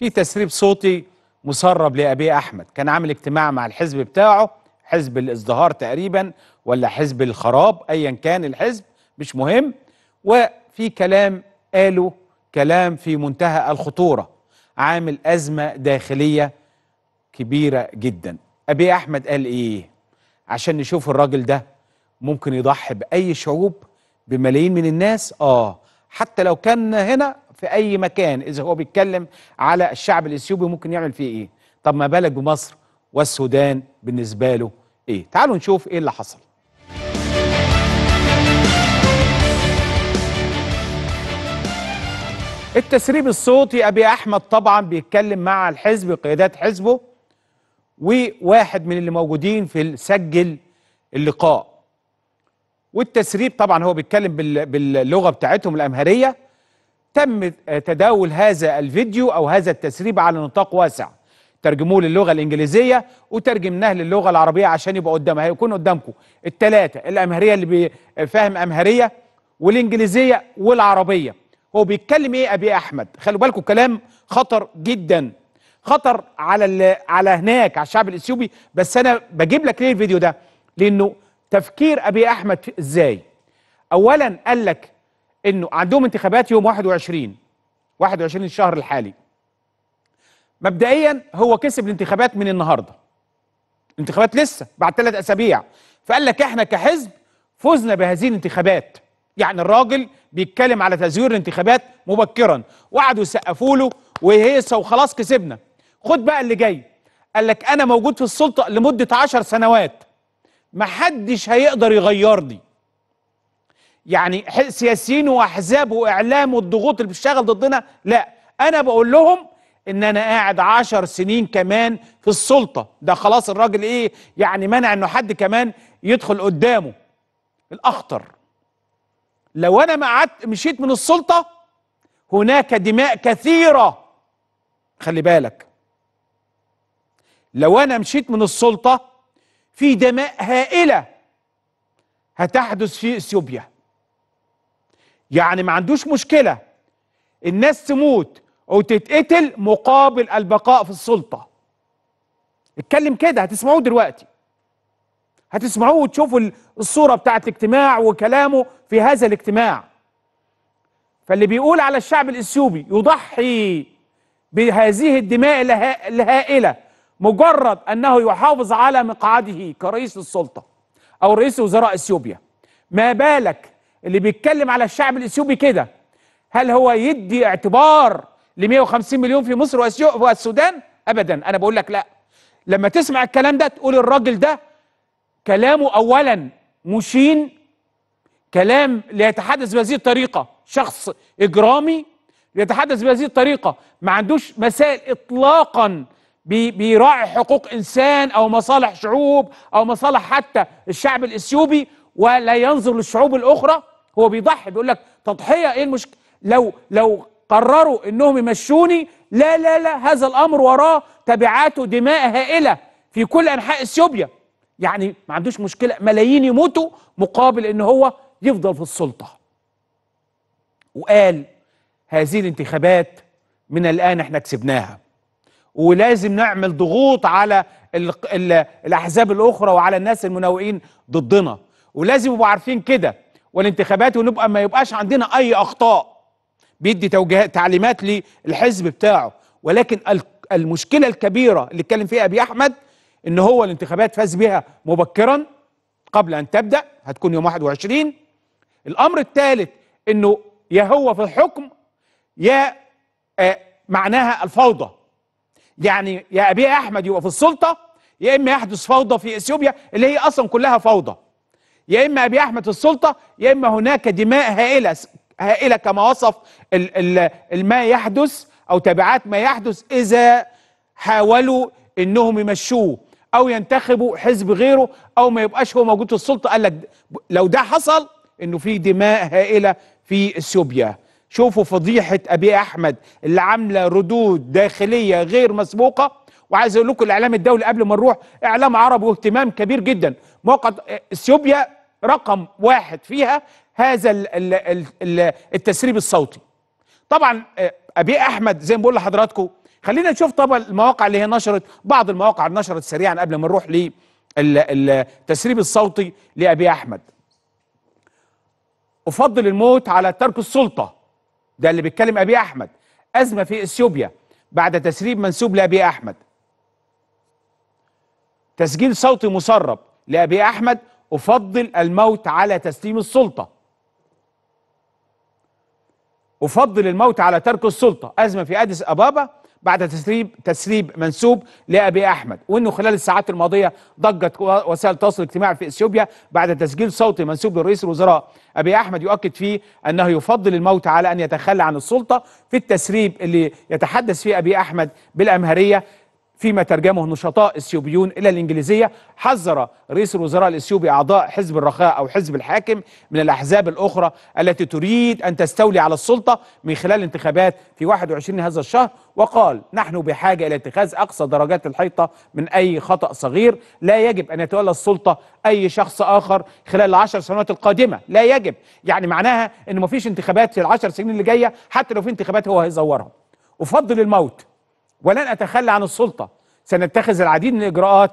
في تسريب صوتي مسرب لأبي أحمد كان عامل اجتماع مع الحزب بتاعه حزب الازدهار تقريبا ولا حزب الخراب أيا كان الحزب مش مهم وفي كلام قالوا كلام في منتهى الخطورة عامل أزمة داخلية كبيرة جدا أبي أحمد قال إيه عشان نشوف الراجل ده ممكن يضحي بأي شعوب بملايين من الناس آه حتى لو كان هنا في اي مكان اذا هو بيتكلم على الشعب الاثيوبي ممكن يعمل فيه ايه طب ما بالك بمصر والسودان بالنسبه له ايه تعالوا نشوف ايه اللي حصل التسريب الصوتي ابي احمد طبعا بيتكلم مع الحزب قيادات حزبه وواحد من اللي موجودين في سجل اللقاء والتسريب طبعا هو بيتكلم باللغه بتاعتهم الامهريه تم تداول هذا الفيديو أو هذا التسريب على نطاق واسع ترجموه للغة الإنجليزية وترجمناه للغة العربية عشان يبقى قدامها هيكون قدامكم التلاتة الأمهرية اللي فاهم أمهرية والإنجليزية والعربية هو بيتكلم إيه أبي أحمد خلوا بالكم كلام خطر جدا خطر على على هناك على الشعب الإثيوبي بس أنا بجيب لك ليه الفيديو ده لأنه تفكير أبي أحمد إزاي أولا قال لك انه عندهم انتخابات يوم 21 21 الشهر الحالي مبدئيا هو كسب الانتخابات من النهارده الانتخابات لسه بعد ثلاث اسابيع فقال لك احنا كحزب فزنا بهذه الانتخابات يعني الراجل بيتكلم على تزوير الانتخابات مبكرا وقعدوا يسقفوا له وهيصه وخلاص كسبنا خد بقى اللي جاي قال لك انا موجود في السلطه لمده 10 سنوات محدش هيقدر يغيرني يعني سياسيين واحزاب واعلام والضغوط اللي بتشتغل ضدنا لا انا بقول لهم ان انا قاعد عشر سنين كمان في السلطه ده خلاص الراجل ايه يعني منع انه حد كمان يدخل قدامه الاخطر لو انا ما قعدت مشيت من السلطه هناك دماء كثيره خلي بالك لو انا مشيت من السلطه في دماء هائله هتحدث في اثيوبيا يعني ما عندوش مشكلة الناس تموت أو تتقتل مقابل البقاء في السلطة اتكلم كده هتسمعوه دلوقتي هتسمعوه وتشوفوا الصورة بتاعت الاجتماع وكلامه في هذا الاجتماع فاللي بيقول على الشعب الإثيوبي يضحي بهذه الدماء الهائلة مجرد أنه يحافظ على مقعده كرئيس للسلطة أو رئيس وزراء إثيوبيا ما بالك اللي بيتكلم على الشعب الاثيوبي كده هل هو يدي اعتبار ل 150 مليون في مصر والسودان ابدا انا بقول لك لا لما تسمع الكلام ده تقول الراجل ده كلامه اولا مشين كلام ليتحدث بهذه الطريقه شخص اجرامي ليتحدث بهذه الطريقه ما عندوش مسائل اطلاقا بيراعي حقوق انسان او مصالح شعوب او مصالح حتى الشعب الاثيوبي ولا ينظر للشعوب الاخرى هو بيضحي بيقول لك تضحيه ايه المشكله لو لو قرروا انهم يمشوني لا لا لا هذا الامر وراه تبعاته دماء هائله في كل انحاء اثيوبيا يعني ما عندوش مشكله ملايين يموتوا مقابل ان هو يفضل في السلطه وقال هذه الانتخابات من الان احنا كسبناها ولازم نعمل ضغوط على الـ الـ الاحزاب الاخرى وعلى الناس المناوئين ضدنا ولازم يبقوا عارفين كده والانتخابات ونبقى ما يبقاش عندنا اي اخطاء بيدي توجيهات تعليمات للحزب بتاعه ولكن المشكله الكبيره اللي اتكلم فيها ابي احمد ان هو الانتخابات فاز بها مبكرا قبل ان تبدا هتكون يوم 21 الامر الثالث انه يا هو في الحكم يا آه معناها الفوضى يعني يا ابي احمد يبقى في السلطه يا اما يحدث فوضى في اثيوبيا اللي هي اصلا كلها فوضى يا اما ابي احمد السلطه يا اما هناك دماء هائله هائله كما وصف الـ الـ ما يحدث او تبعات ما يحدث اذا حاولوا انهم يمشوه او ينتخبوا حزب غيره او ما يبقاش هو موجود في السلطه قال لك لو ده حصل انه في دماء هائله في اثيوبيا شوفوا فضيحه ابي احمد اللي عامله ردود داخليه غير مسبوقه وعايز اقول لكم الاعلام الدولي قبل ما نروح اعلام عربي واهتمام كبير جدا موقع اثيوبيا رقم واحد فيها هذا التسريب الصوتي طبعا آه، ابي احمد زي ما بقول لحضراتكم خلينا نشوف طبعا المواقع اللي هي نشرت بعض المواقع نشرت سريعا قبل ما نروح للتسريب الصوتي لابي احمد افضل الموت على ترك السلطه ده اللي بيتكلم ابي احمد ازمه في اثيوبيا بعد تسريب منسوب لابي احمد تسجيل صوتي مسرب لابي احمد أفضل الموت على تسليم السلطة أفضل الموت على ترك السلطة أزمة في أديس أبابا بعد تسريب تسريب منسوب لأبي أحمد وأنه خلال الساعات الماضية ضجت وسائل التواصل الاجتماعي في إثيوبيا بعد تسجيل صوتي منسوب لرئيس الوزراء أبي أحمد يؤكد فيه أنه يفضل الموت على أن يتخلى عن السلطة في التسريب اللي يتحدث فيه أبي أحمد بالأمهرية فيما ترجمه نشطاء اثيوبيون الى الانجليزيه حذر رئيس الوزراء الاثيوبي اعضاء حزب الرخاء او حزب الحاكم من الاحزاب الاخرى التي تريد ان تستولي على السلطه من خلال انتخابات في 21 هذا الشهر وقال نحن بحاجه الى اتخاذ اقصى درجات الحيطه من اي خطا صغير لا يجب ان يتولى السلطه اي شخص اخر خلال العشر سنوات القادمه لا يجب يعني معناها ان مفيش انتخابات في العشر سنين اللي جايه حتى لو في انتخابات هو هيزورها وفضل الموت ولن أتخلى عن السلطة سنتخذ العديد من الإجراءات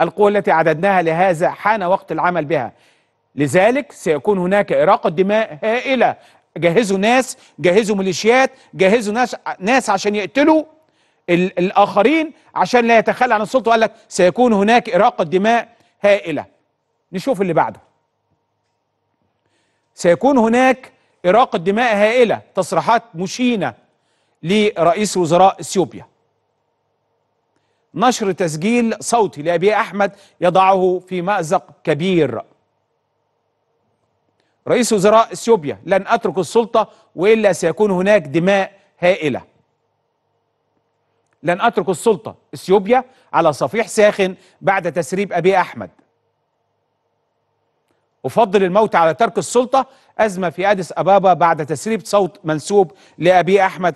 القوى التي عددناها لهذا حان وقت العمل بها لذلك سيكون هناك إراقة دماء هائلة جهزوا ناس جهزوا ميليشيات جهزوا ناس ناس عشان يقتلوا الآخرين عشان لا يتخلى عن السلطة وقال لك سيكون هناك إراقة دماء هائلة نشوف اللي بعده سيكون هناك إراقة دماء هائلة تصريحات مشينة لرئيس وزراء اثيوبيا نشر تسجيل صوتي لأبي أحمد يضعه في مأزق كبير رئيس وزراء اثيوبيا لن اترك السلطه والا سيكون هناك دماء هائله. لن اترك السلطه اثيوبيا على صفيح ساخن بعد تسريب ابي احمد. افضل الموت على ترك السلطه ازمه في اديس ابابا بعد تسريب صوت منسوب لابي احمد